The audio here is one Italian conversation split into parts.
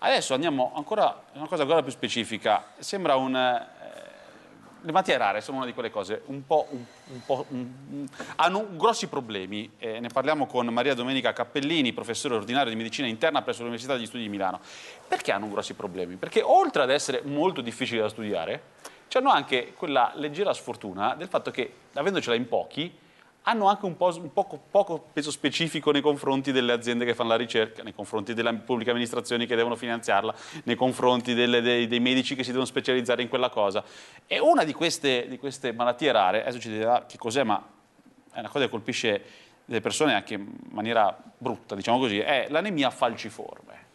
Adesso andiamo ancora a una cosa ancora più specifica. Sembra un... Eh, le materie rare sono una di quelle cose un po'... Un, un po un, hanno grossi problemi. Eh, ne parliamo con Maria Domenica Cappellini, professore ordinario di medicina interna presso l'Università degli Studi di Milano. Perché hanno grossi problemi? Perché oltre ad essere molto difficili da studiare, hanno anche quella leggera sfortuna del fatto che, avendocela in pochi, hanno anche un, po', un poco, poco, peso specifico nei confronti delle aziende che fanno la ricerca, nei confronti delle pubbliche amministrazioni che devono finanziarla, nei confronti delle, dei, dei, medici che si devono specializzare in quella cosa. E una di queste, di queste malattie rare, adesso ci dirà che cos'è, ma è una cosa che colpisce le persone anche in maniera brutta, diciamo così, è l'anemia falciforme.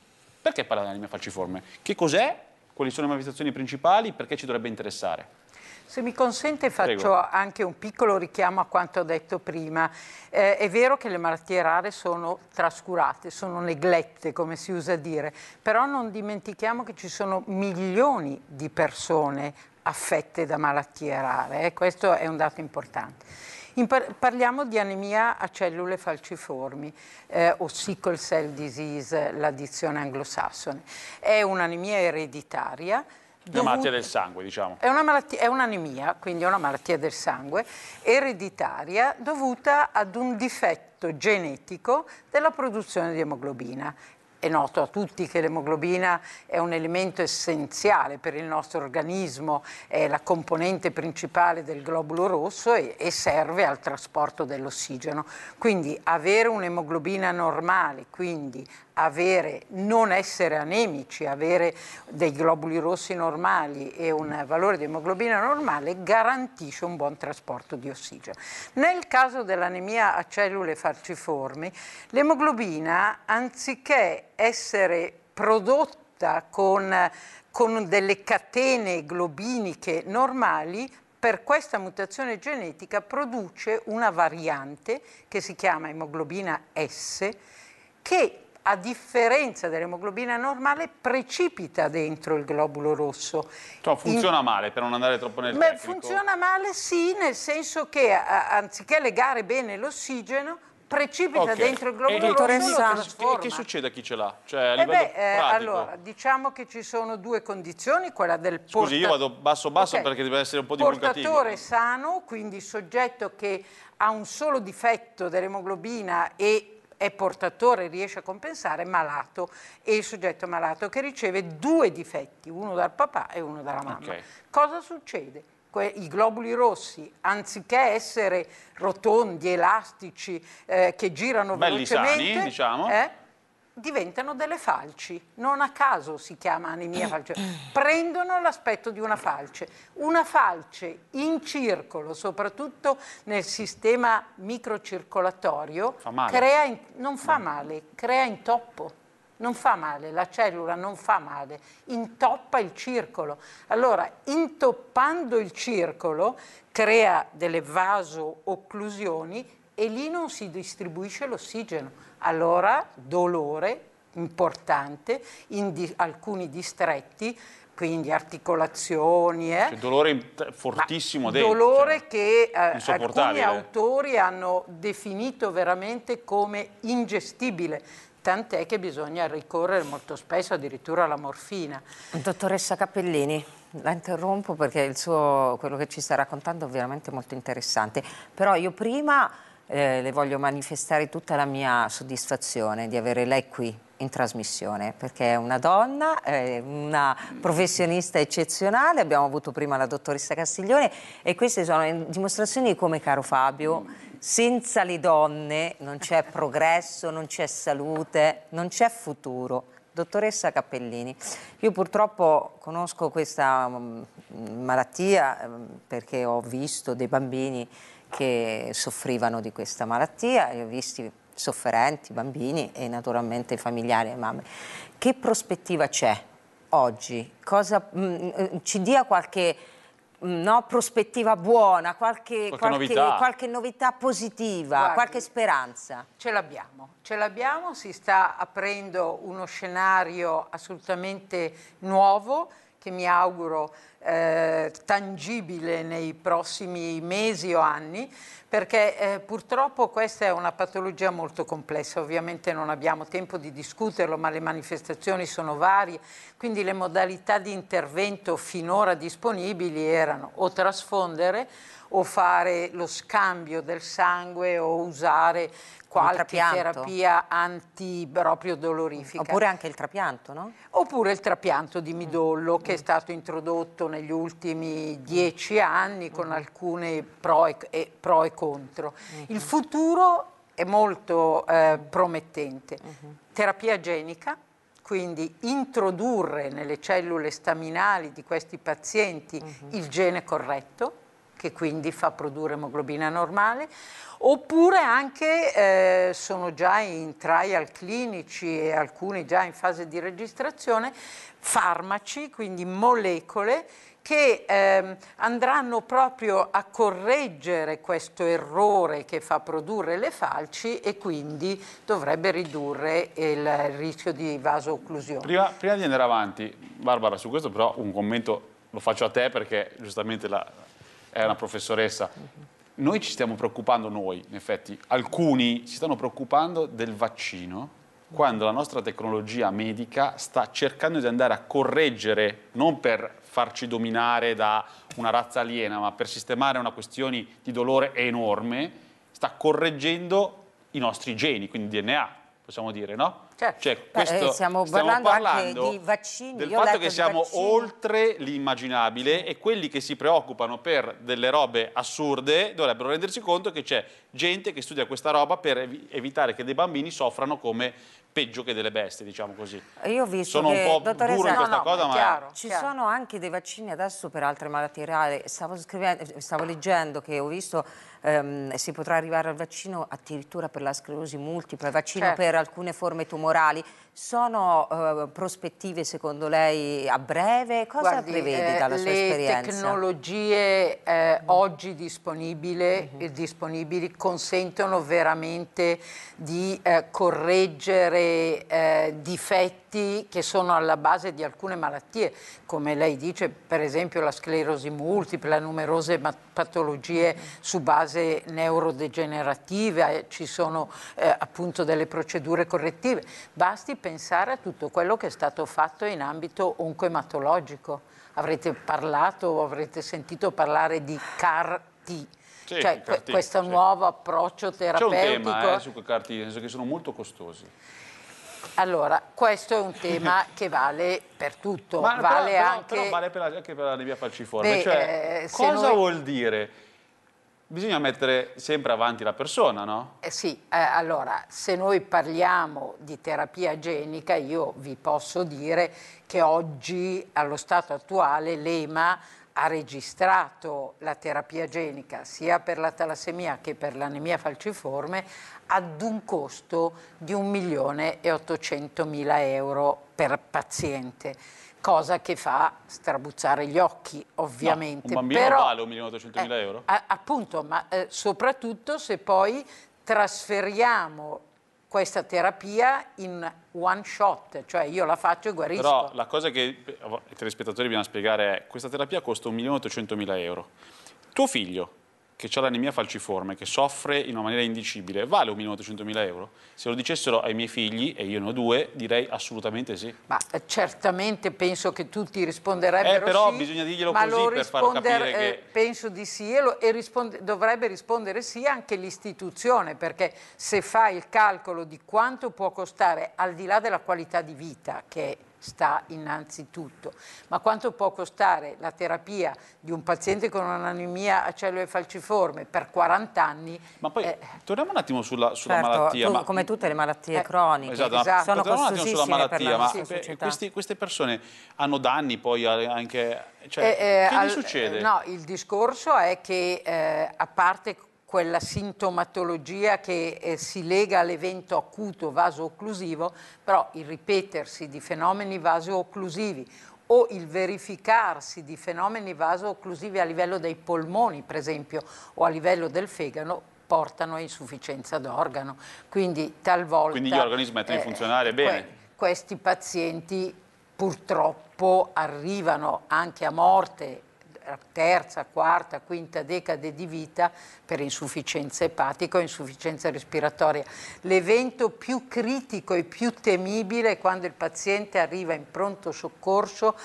Perché parla di anemia falciforme? Che cos'è? Quali sono le manifestazioni principali? Perché ci dovrebbe interessare? Se mi consente faccio Prego. anche un piccolo richiamo a quanto detto prima. Eh, è vero che le malattie rare sono trascurate, sono neglette come si usa dire, però non dimentichiamo che ci sono milioni di persone affette da malattie rare, eh? questo è un dato importante. parliamo di anemia a cellule falciformi eh, o sickle cell disease, l'addizione anglosassone. È un'anemia ereditaria una malattia del sangue, diciamo. È, un'anemia, quindi è una malattia del sangue, ereditaria, dovuta ad un difetto genetico della produzione di emoglobina. È noto a tutti che l'emoglobina è un elemento essenziale per il nostro organismo, è la componente principale del globulo rosso e, e serve al trasporto dell'ossigeno. Quindi avere un'emoglobina normale, quindi avere, non essere anemici, avere dei globuli rossi normali e un valore di emoglobina normale garantisce un buon trasporto di ossigeno. Nel caso dell'anemia a cellule falciformi, l'emoglobina anziché essere prodotta con, con delle catene globiniche normali, per questa mutazione genetica produce una variante che si chiama emoglobina S che a differenza dell'emoglobina normale, precipita dentro il globulo rosso. Cioè, funziona In... male, per non andare troppo nel Beh, tecnico. Funziona male sì, nel senso che a, anziché legare bene l'ossigeno, precipita okay. dentro il globulo rosso che, che, succede a chi ce l'ha? Cioè, eh beh, eh, allora, diciamo che ci sono due condizioni, quella del portatore... Scusi, io vado basso basso okay. perché deve essere un po' divulgativo. Portatore sano, quindi soggetto che ha un solo difetto dell'emoglobina e è portatore, riesce a compensare, malato e il soggetto malato che riceve due difetti, uno dal papà e uno dalla mamma. Okay. Cosa succede? i globuli rossi, anziché essere rotondi, elastici, eh, che girano Belli velocemente... Belli sani, diciamo. Eh, diventano delle falci, non a caso si chiama anemia falce, prendono l'aspetto di una falce. Una falce in circolo, soprattutto nel sistema microcircolatorio, fa crea in, non fa male, crea intoppo. Non fa male, la cellula non fa male, intoppa il circolo. Allora, intoppando il circolo, crea delle vaso-occlusioni e lì non si distribuisce l'ossigeno. Allora dolore importante in di alcuni distretti, quindi articolazioni. Eh. Cioè, dolore fortissimo Ma dentro. Dolore cioè, che eh, alcuni autori hanno definito veramente come ingestibile tant'è che bisogna ricorrere molto spesso addirittura alla morfina. Dottoressa Cappellini, la interrompo perché suo, quello che ci sta raccontando è veramente molto interessante, però io prima eh, le voglio manifestare tutta la mia soddisfazione di avere lei qui in trasmissione perché è una donna, è una professionista eccezionale, abbiamo avuto prima la dottoressa Castiglione e queste sono dimostrazioni di come caro Fabio senza le donne non c'è progresso, non c'è salute, non c'è futuro. Dottoressa Cappellini, io purtroppo conosco questa mm, malattia mm, perché ho visto dei bambini che soffrivano di questa malattia, li ho visti sofferenti, bambini e naturalmente familiari e mamme. Che prospettiva c'è oggi? Cosa, mh, mm, eh, ci dia qualche mm, no, prospettiva buona, qualche, qualche, qualche, novità. qualche novità. positiva, Guardi, qualche speranza? Ce l'abbiamo, ce l'abbiamo, si sta aprendo uno scenario assolutamente nuovo che mi auguro eh, tangibile nei prossimi mesi o anni, perché eh, purtroppo questa è una patologia molto complessa, ovviamente non abbiamo tempo di discuterlo, ma le manifestazioni sono varie, quindi le modalità di intervento finora disponibili erano o trasfondere o fare lo scambio del sangue o usare qualche terapia anti proprio dolorifica. Oppure anche il trapianto, no? Oppure il trapianto di mm. midollo mm. che mm. è stato introdotto negli ultimi mm. dieci anni con mm. alcune pro e, e, pro e contro. Mm-hmm. Il futuro è molto eh, promettente. Mm-hmm. Terapia genica, quindi introdurre nelle cellule staminali di questi pazienti il gene corretto, che quindi fa produrre emoglobina normale, oppure anche eh, sono già in trial clinici e alcuni già in fase di registrazione, farmaci, quindi molecole che ehm, andranno proprio a correggere questo errore che fa produrre le falci e quindi dovrebbe ridurre il rischio di vasoocclusione. Prima, prima di andare avanti, Barbara, su questo però un commento lo faccio a te perché giustamente la, è una professoressa. Noi ci stiamo preoccupando, noi in effetti, alcuni si stanno preoccupando del vaccino quando la nostra tecnologia medica sta cercando di andare a correggere, non per farci dominare da una razza aliena, ma per sistemare una questione di dolore enorme, sta correggendo i nostri geni, quindi DNA, possiamo dire, no? Certo. Cioè, cioè eh, questo, Beh, stiamo parlando, parlando anche di vaccini. Del Io fatto che siamo vaccini. oltre l'immaginabile e quelli che si preoccupano per delle robe assurde dovrebbero rendersi conto che c'è gente che studia questa roba per evitare che dei bambini soffrano come peggio che delle bestie, diciamo così. Io ho visto Sono che, un po' dottoressa, duro in questa no, no, cosa, ma... Chiaro, ci chiaro. sono anche dei vaccini adesso per altre malattie rare. Stavo, stavo leggendo che ho visto ehm, si potrà arrivare al vaccino addirittura per la sclerosi multipla, vaccino certo. per alcune forme tumorali. Sono eh, prospettive, secondo lei, a breve? Cosa Guardi, prevede eh, dalla sua esperienza? Le tecnologie eh, boh. oggi disponibili, mm -hmm. Eh, disponibili consentono veramente di eh, correggere due eh, difetti che sono alla base di alcune malattie, come lei dice, per esempio la sclerosi multipla, numerose patologie su base neurodegenerativa, eh, ci sono eh, appunto delle procedure correttive. Basti pensare a tutto quello che è stato fatto in ambito oncoematologico. Avrete parlato, avrete sentito parlare di CAR-T. Sì, cioè, questo sì. nuovo approccio terapeutico. C'è un tema eh, su quei cartini, nel senso che sono molto costosi. Allora, questo è un tema che vale per tutto, Ma, vale però, anche... Però vale per la, anche per la nebbia falciforme, Beh, cioè, eh, cosa noi... vuol dire? Bisogna mettere sempre avanti la persona, no? Eh sì, eh, allora, se noi parliamo di terapia genica, io vi posso dire che oggi, allo stato attuale, l'EMA ha registrato la terapia genica sia per la talassemia che per l'anemia falciforme ad un costo di 1 milione e 800 mila euro per paziente cosa che fa strabuzzare gli occhi ovviamente. No, un bambino Però, vale 1 milione e 800 mila eh, euro? Eh, appunto, ma eh, soprattutto se poi trasferiamo questa terapia in one shot, cioè io la faccio e guarisco. Però la cosa che i telespettatori bisogna spiegare è questa terapia costa 1.800.000 euro. Tuo figlio che ha l'anemia falciforme, che soffre in una maniera indicibile, vale 1.800.000 euro? Se lo dicessero ai miei figli, e io ne ho due, direi assolutamente sì. Ma eh, certamente penso che tutti risponderebbero eh, però sì, bisogna dirglielo così per farlo capire eh, che... Penso di sì, e, lo, e risponde, dovrebbe rispondere sì anche l'istituzione, perché se fa il calcolo di quanto può costare, al di là della qualità di vita, che sta innanzitutto. Ma quanto può costare la terapia di un paziente con un'anemia a cellule falciforme per 40 anni? Ma poi eh, torniamo un attimo sulla, sulla certo, malattia. Tu, ma, come tutte le malattie eh, croniche, esatto, esatto. esatto sono torniamo un attimo sulla malattia, ma beh, questi, queste persone hanno danni poi anche... Cioè, eh, eh che al, succede? No, il discorso è che eh, a parte quella sintomatologia che eh, si lega all'evento acuto vaso-occlusivo, però il ripetersi di fenomeni vaso-occlusivi o il verificarsi di fenomeni vaso-occlusivi a livello dei polmoni, per esempio, o a livello del fegato, portano a insufficienza d'organo. Quindi talvolta... Quindi l'organismo è mettono eh, funzionare eh, bene. questi pazienti purtroppo arrivano anche a morte terza, quarta, quinta decade di vita per insufficienza epatica o insufficienza respiratoria. L'evento più critico e più temibile è quando il paziente arriva in pronto soccorso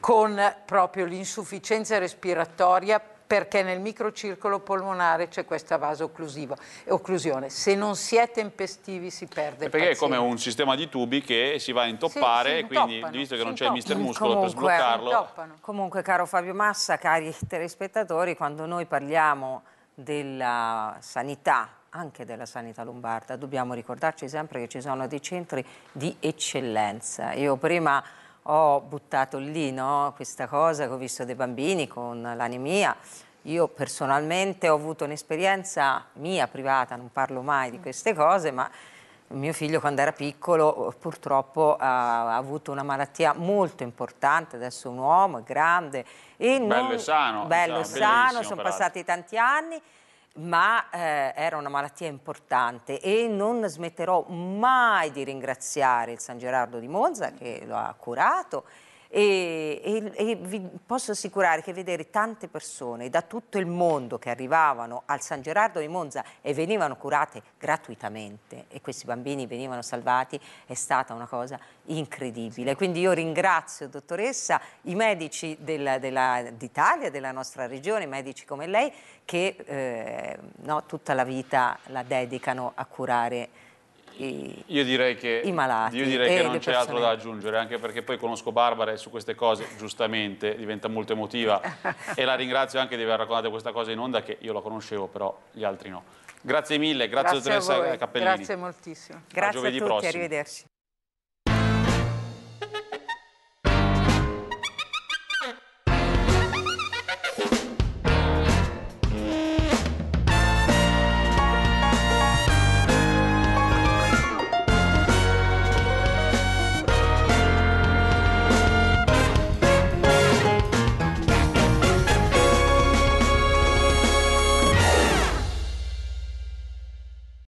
con proprio l'insufficienza respiratoria perché nel microcircolo polmonare c'è questa vasoocclusione. Se non si è tempestivi si perde Perché è come un sistema di tubi che si va a intoppare, sì, quindi visto che non c'è il mister muscolo Comunque, per sbloccarlo... Comunque, caro Fabio Massa, cari telespettatori, quando noi parliamo della sanità anche della sanità lombarda, dobbiamo ricordarci sempre che ci sono dei centri di eccellenza. Io prima ho buttato lì no, questa cosa che ho visto dei bambini con l'anemia. Io personalmente ho avuto un'esperienza mia privata, non parlo mai di queste cose, ma mio figlio quando era piccolo eh, purtroppo ha, avuto una malattia molto importante, adesso è un uomo, è grande. E bello non, e sano. Bello e diciamo, sano, sono passati tanti anni ma eh, era una malattia importante e non smetterò mai di ringraziare il San Gerardo di Monza che lo ha curato e, e, e, vi posso assicurare che vedere tante persone da tutto il mondo che arrivavano al San Gerardo di Monza e venivano curate gratuitamente e questi bambini venivano salvati è stata una cosa incredibile. Quindi io ringrazio dottoressa i medici d'Italia, della nostra regione, medici come lei che eh, no, tutta la vita la dedicano a curare i, io direi che, i malati. Io direi che non c'è altro da aggiungere, anche perché poi conosco Barbara e su queste cose giustamente diventa molto emotiva e la ringrazio anche di aver raccontato questa cosa in onda che io la conoscevo, però gli altri no. Grazie mille, grazie, grazie dottoressa Cappellini. Grazie moltissimo. Grazie a, a tutti, prossimo. arrivederci.